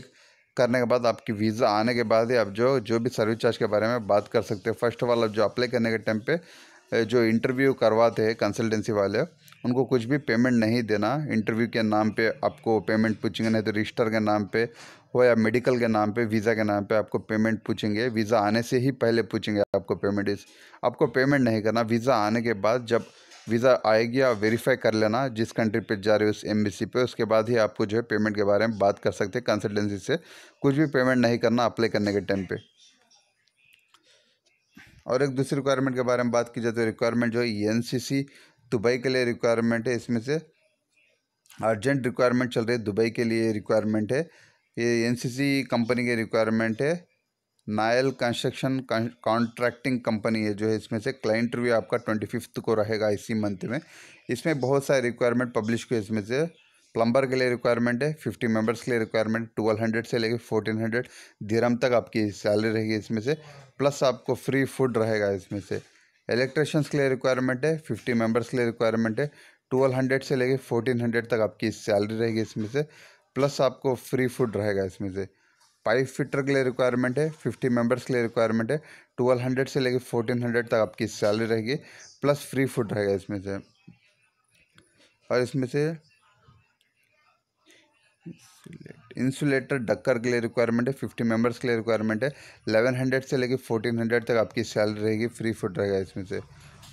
करने के बाद आपकी वीज़ा आने के बाद ही आप जो जो भी सर्विस चार्ज के बारे में बात कर सकते हैं फर्स्ट ऑफ ऑल आप जो अप्लाई करने के टाइम पर जो इंटरव्यू करवाते हैं कंसल्टेंसी वाले उनको कुछ भी पेमेंट नहीं देना इंटरव्यू के नाम पे आपको पेमेंट पूछेंगे नहीं तो रजिस्टर के नाम पे वो या मेडिकल के नाम पे वीज़ा के नाम पे आपको पेमेंट पूछेंगे वीज़ा आने से ही पहले पूछेंगे आपको पेमेंट इस आपको पेमेंट नहीं करना वीज़ा आने के बाद जब वीज़ा आएगी आप वेरीफाई कर लेना जिस कंट्री पे जा रहे हो उस एम्बेसी पे उसके बाद ही आपको जो है पेमेंट के बारे में बात कर सकते हैं कंसल्टेंसी से कुछ भी पेमेंट नहीं करना अप्लाई करने के टाइम पर और एक दूसरी रिक्वायरमेंट के बारे में बात की जाए तो रिक्वायरमेंट जो है ई e दुबई के लिए रिक्वायरमेंट है इसमें से अर्जेंट रिक्वायरमेंट चल रही है दुबई के लिए रिक्वायरमेंट है ये एनसीसी कंपनी के रिक्वायरमेंट है नायल कंस्ट्रक्शन कॉन्ट्रैक्टिंग कंपनी है जो है इसमें से क्लाइंट रिव्यू आपका ट्वेंटी फिफ्थ को रहेगा इसी मंथ में इसमें बहुत सारे रिक्वायरमेंट पब्लिश हुए इसमें से प्लम्बर के लिए रिक्वायरमेंट है फिफ्टी मेंबर्स के लिए रिक्वायरमेंट ट्वेल्व हंड्रेड से लेकर फोर्टीन हंड्रेड धीरम तक आपकी सैलरी रहेगी इसमें से प्लस आपको फ्री फूड रहेगा इसमें से इलेक्ट्रिशियंस के लिए रिक्वायरमेंट है फिफ्टी मेंबर्स के लिए रिक्वायरमेंट है ट्वेल्व हंड्रेड से लेकर फोर्टीन हंड्रेड तक आपकी सैलरी रहेगी इसमें से प्लस आपको फ्री फूड रहेगा इसमें से पाइप फिटर के लिए रिक्वायरमेंट है फिफ्टी मेंबर्स के लिए रिक्वायरमेंट है ट्वेल्व हंड्रेड से लेकर फोर्टीन हंड्रेड तक आपकी सैलरी रहेगी प्लस फ्री फूड रहेगा इसमें से और इसमें से इंसुलेटर डक्कर के लिए रिक्वायरमेंट है फिफ्टी मेंबर्स के लिए रिक्वायरमेंट है एलेवन हंड्रेड से लेकर फोर्टीन हंड्रेड तक आपकी सैलरी रहेगी फ्री फूड रहेगा इसमें से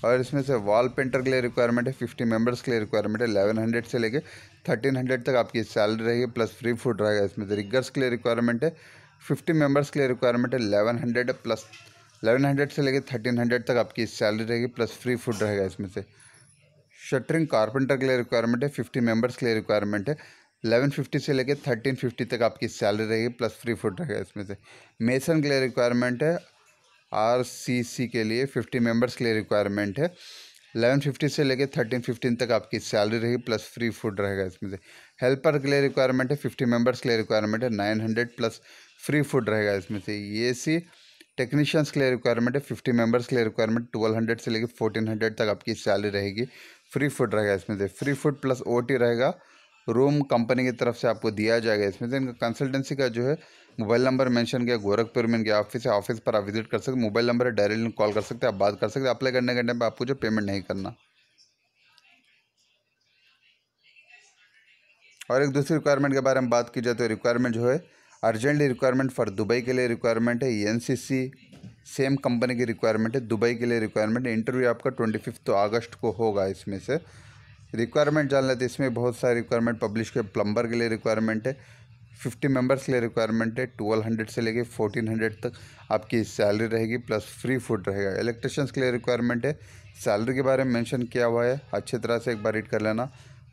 और इसमें से वॉल पेंटर के लिए रिक्वायरमेंट है फिफ्टी मेंबर्स के लिए रिक्वायरमेंट है एलेवन हंड्रेड से लेकर थर्टीन हंड्रेड तक आपकी सैलरी रहेगी प्लस फ्री फूड रहेगा इसमें रिगर्स तो के लिए रिक्वायरमेंट है फिफ्टी मेम्बर्स के लिए रिक्वायरमेंट है eleven hundred plus eleven hundred से लेकर थर्टीन हंड्रेड तक आपकी सैलरी रहेगी प्लस फ्री फूड रहेगा इसमें से शटरिंग कारपेंटर के लिए रिक्वायरमेंट है फिफ्टी मेम्बर्स के लिए रिक्वायरमेंट है एलेवन फिफ्टी से लेकर थर्टीन फिफ्टी तक आपकी सैलरी रहेगी प्लस फ्री फूड रहेगा इसमें से मेसन के लिए रिक्वायरमेंट है आर सी सी के लिए फिफ्टी मेम्बर्स के लिए रिक्वायरमेंट है एलेवन फिफ्टी से लेके थर्टीन फिफ्टीन तक आपकी सैलरी रहेगी प्लस फ्री फूड रहेगा इसमें से हेल्पर के लिए रिक्वायरमेंट है फिफ्टी मेंबर्स के लिए रिक्वायरमेंट है nine hundred plus free food रहेगा इसमें से ये सी टेक्नीशियंस के लिए रिक्वायरमेंट है फिफ्टी मेंबर्स के लिए रिक्वायरमेंट ट्वेल्व हंड्रेड से लेकर फोर्टीन हंड्रेड तक आपकी सैलरी रहेगी फ्री फूड रहेगा इसमें से फ्री फूड प्लस ओ रहेगा रूम कंपनी की तरफ से आपको दिया जाएगा इसमें से इनका कंसल्टेंसी का जो है मोबाइल नंबर मेंशन किया गोरखपुर में इनके ऑफिस है ऑफिस पर आप विजिट कर सकते मोबाइल नंबर है डायरेक्ट कॉल कर सकते हैं आप बात कर सकते हैं अप्लाई करने के टाइम पर आपको जो पेमेंट नहीं करना और एक दूसरी रिक्वायरमेंट के बारे में बात की जाए तो रिक्वायरमेंट जो है अर्जेंटली रिक्वायरमेंट फॉर दुबई के लिए रिक्वायरमेंट है एन सेम कंपनी की रिक्वायरमेंट है दुबई के लिए रिक्वायरमेंट है इंटरव्यू आपका ट्वेंटी फिफ्थ अगस्त को होगा इसमें से रिक्वायरमेंट जान लेते इसमें बहुत सारे रिक्वायरमेंट पब्लिश के प्लम्बर के लिए रिक्वायरमेंट है फिफ्टी मेंबर्स के लिए रिक्वायरमेंट है ट्वेल्व हंड्रेड से लेके फोर्टीन हंड्रेड तक आपकी सैलरी रहेगी प्लस फ्री फूड रहेगा इलेक्ट्रिशियंस के लिए रिक्वायरमेंट है सैलरी के बारे में मेंशन किया हुआ है अच्छी तरह से एक बार रीड कर लेना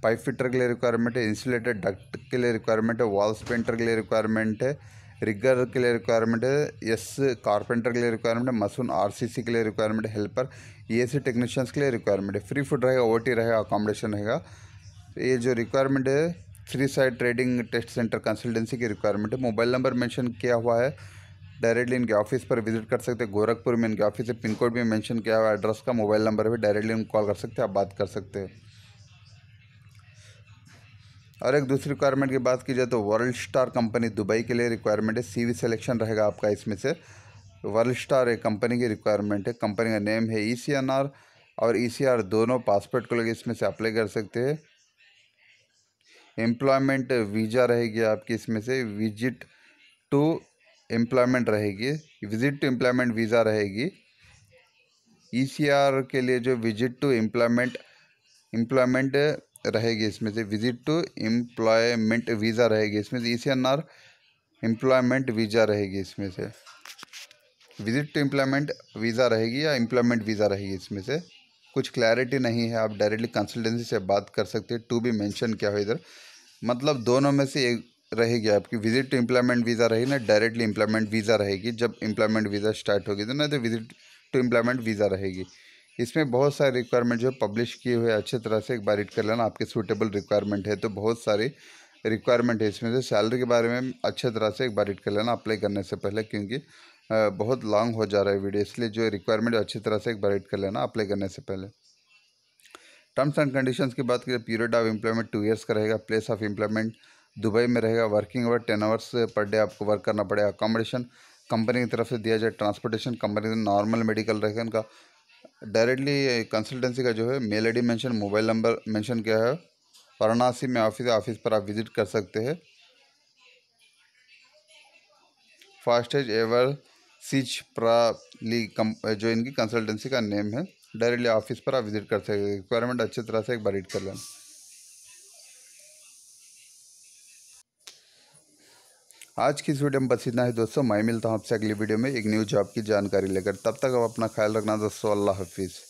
पाइप फिटर के लिए रिक्वायरमेंट है इंसुलेटेड डक्ट के लिए रिक्वायरमेंट है वॉल्स पेंटर के लिए रिक्वायरमेंट है रिगर के लिए रिक्वायरमेंट है यस कारपेंटर के लिए रिक्वायरमेंट है मसून आर के लिए रिक्वायरमेंट है हेल्पर ए सी टेक्नीशियंस के लिए रिक्वायरमेंट है फ्री फूड रहेगा ओ रहेगा अकोमोडेशन रहेगा ये जो रिक्वायरमेंट है three side trading test centre consultancy की रिक्वायरमेंट है मोबाइल नंबर मेंशन किया हुआ है डायरेक्टली इनके ऑफिस पर विजिट कर सकते हैं गोरखपुर में इनके ऑफिस है पिन कोड भी मेंशन किया हुआ एड्रेस का मोबाइल नंबर भी डायरेक्टली इनको कॉल कर सकते हैं आप बात कर सकते हैं और एक दूसरी रिक्वायरमेंट की बात की जाए तो वर्ल्ड स्टार कंपनी दुबई के लिए रिक्वायरमेंट है सी सिलेक्शन रहेगा आपका इसमें से वर्ल्ड स्टार एक कंपनी की रिक्वायरमेंट है कंपनी का नेम है ई e और ई e दोनों पासपोर्ट को लेकर इसमें से अप्लाई कर सकते हैं एम्प्लॉयमेंट वीज़ा रहेगी आपकी इसमें से विजिट टू एम्प्लॉयमेंट रहेगी विजिट टू एम्प्लॉयमेंट वीज़ा रहेगी ई e के लिए जो विजिट टू एम्प्लॉयमेंट एम्प्लॉयमेंट रहेगी इसमें से विजिट टू एम्प्लॉयमेंट वीज़ा रहेगी इसमें से E C N R employment visa रहेगी इसमें से विजिट टू एम्प्लॉयमेंट वीज़ा रहेगी या एम्प्लॉयमेंट वीज़ा रहेगी इसमें से कुछ क्लैरिटी नहीं है आप डायरेक्टली कंसल्टेंसी से बात कर सकते हैं टू बी मेंशन किया हो इधर मतलब दोनों में से एक रहेगी आपकी विजिट टू इम्प्लॉयमेंट वीज़ा रहेगी ना डायरेक्टली इम्प्लॉयमेंट वीज़ा रहेगी जब इम्प्लॉयमेंट वीज़ा स्टार्ट होगी तो ना तो विजिट टू इम्प्लॉयमेंट वीज़ा रहेगी इसमें बहुत सारे रिक्वायरमेंट जो पब्लिश किए हुए अच्छे तरह से एक बार रीड कर लेना आपके सूटेबल रिक्वायरमेंट है तो बहुत सारे रिक्वायरमेंट है इसमें से सैलरी के बारे में अच्छे तरह से एक बार रीड कर लेना अप्लाई करने से पहले क्योंकि बहुत लॉन्ग हो जा रहा है वीडियो इसलिए जो रिक्वायरमेंट अच्छी तरह से एक बार रीड कर लेना अप्लाई करने से पहले टर्म्स एंड कंडीशंस की बात करें period of employment two years का रहेगा प्लेस ऑफ एम्प्लॉयमेंट दुबई में रहेगा working hour ten hours per day आपको वर्क करना पड़ेगा अकोमोडेशन कंपनी की तरफ से दिया जाए ट्रांसपोर्टेशन कंपनी नॉर्मल मेडिकल रहेगा इनका डायरेक्टली कंसल्टेंसी का जो है mail I mention mobile number mention किया है वाराणसी में ऑफिस ऑफिस पर आप विजिट कर सकते हैं फास्टेज एवर सीच प्रा ली जो इनकी कंसल्टेंसी का नेम है डायरेक्टली ऑफिस पर आप विजिट कर सकते रिक्वायरमेंट अच्छी तरह से एक बार रीड कर लें आज की इस वीडियो में बस इतना है दोस्तों मैं मिलता हूँ आपसे अगली वीडियो में एक न्यू जॉब की जानकारी लेकर तब तक आप अपना ख्याल रखना दोस्तों अल्लाह हाफिज़